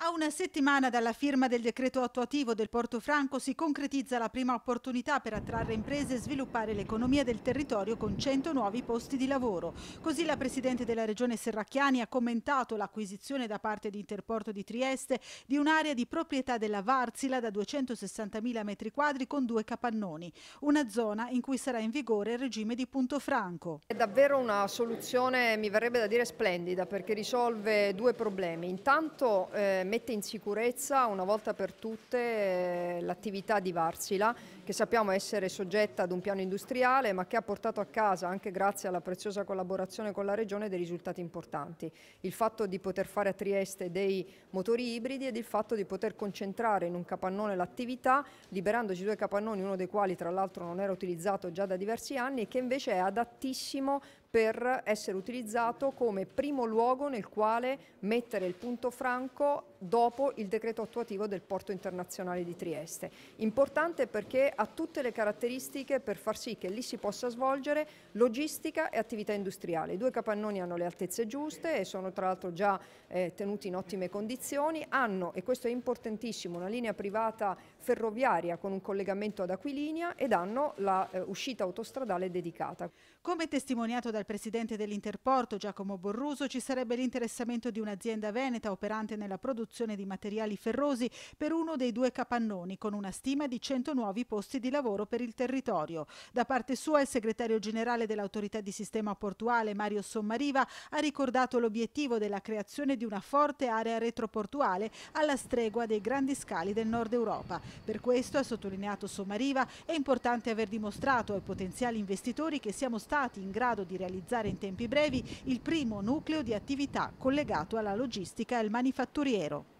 A una settimana dalla firma del decreto attuativo del Porto Franco si concretizza la prima opportunità per attrarre imprese e sviluppare l'economia del territorio con 100 nuovi posti di lavoro. Così la Presidente della Regione Serracchiani ha commentato l'acquisizione da parte di Interporto di Trieste di un'area di proprietà della Varsila da 260.000 metri quadri con due capannoni, una zona in cui sarà in vigore il regime di Punto Franco. È davvero una soluzione, mi verrebbe da dire, splendida perché risolve due problemi. Intanto... Eh, mette in sicurezza una volta per tutte eh, l'attività di Varsila, che sappiamo essere soggetta ad un piano industriale, ma che ha portato a casa, anche grazie alla preziosa collaborazione con la Regione, dei risultati importanti. Il fatto di poter fare a Trieste dei motori ibridi ed il fatto di poter concentrare in un capannone l'attività, liberandoci due capannoni, uno dei quali tra l'altro non era utilizzato già da diversi anni, e che invece è adattissimo per essere utilizzato come primo luogo nel quale mettere il punto franco dopo il decreto attuativo del porto internazionale di Trieste. Importante perché ha tutte le caratteristiche per far sì che lì si possa svolgere logistica e attività industriale. I due capannoni hanno le altezze giuste e sono tra l'altro già eh, tenuti in ottime condizioni, hanno, e questo è importantissimo, una linea privata ferroviaria con un collegamento ad Aquilinia ed hanno l'uscita eh, autostradale dedicata. Come testimoniato da dal presidente dell'Interporto Giacomo Borruso ci sarebbe l'interessamento di un'azienda veneta operante nella produzione di materiali ferrosi per uno dei due capannoni con una stima di 100 nuovi posti di lavoro per il territorio. Da parte sua il segretario generale dell'autorità di sistema portuale Mario Sommariva ha ricordato l'obiettivo della creazione di una forte area retroportuale alla stregua dei grandi scali del nord Europa. Per questo, ha sottolineato Sommariva, è importante aver dimostrato ai potenziali investitori che siamo stati in grado di realizzare realizzare in tempi brevi il primo nucleo di attività collegato alla logistica e al manifatturiero.